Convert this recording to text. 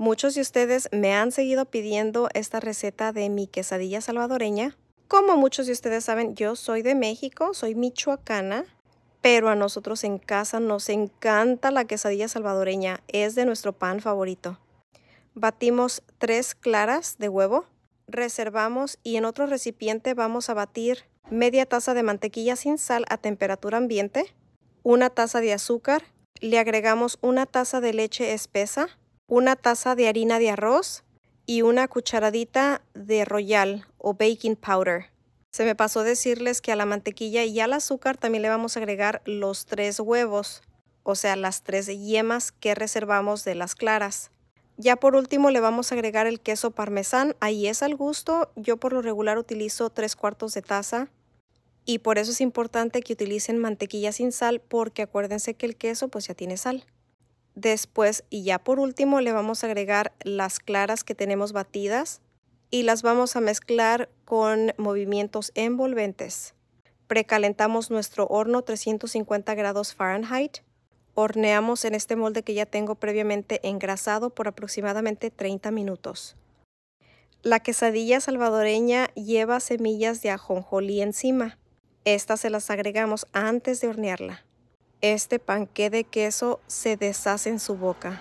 Muchos de ustedes me han seguido pidiendo esta receta de mi quesadilla salvadoreña. Como muchos de ustedes saben, yo soy de México, soy michoacana, pero a nosotros en casa nos encanta la quesadilla salvadoreña, es de nuestro pan favorito. Batimos tres claras de huevo, reservamos y en otro recipiente vamos a batir media taza de mantequilla sin sal a temperatura ambiente, una taza de azúcar, le agregamos una taza de leche espesa, una taza de harina de arroz y una cucharadita de royal o baking powder. Se me pasó decirles que a la mantequilla y al azúcar también le vamos a agregar los tres huevos, o sea, las tres yemas que reservamos de las claras. Ya por último le vamos a agregar el queso parmesán, ahí es al gusto, yo por lo regular utilizo tres cuartos de taza y por eso es importante que utilicen mantequilla sin sal porque acuérdense que el queso pues ya tiene sal. Después y ya por último le vamos a agregar las claras que tenemos batidas y las vamos a mezclar con movimientos envolventes. Precalentamos nuestro horno a 350 grados Fahrenheit. Horneamos en este molde que ya tengo previamente engrasado por aproximadamente 30 minutos. La quesadilla salvadoreña lleva semillas de ajonjolí encima. Estas se las agregamos antes de hornearla. Este panqué de queso se deshace en su boca.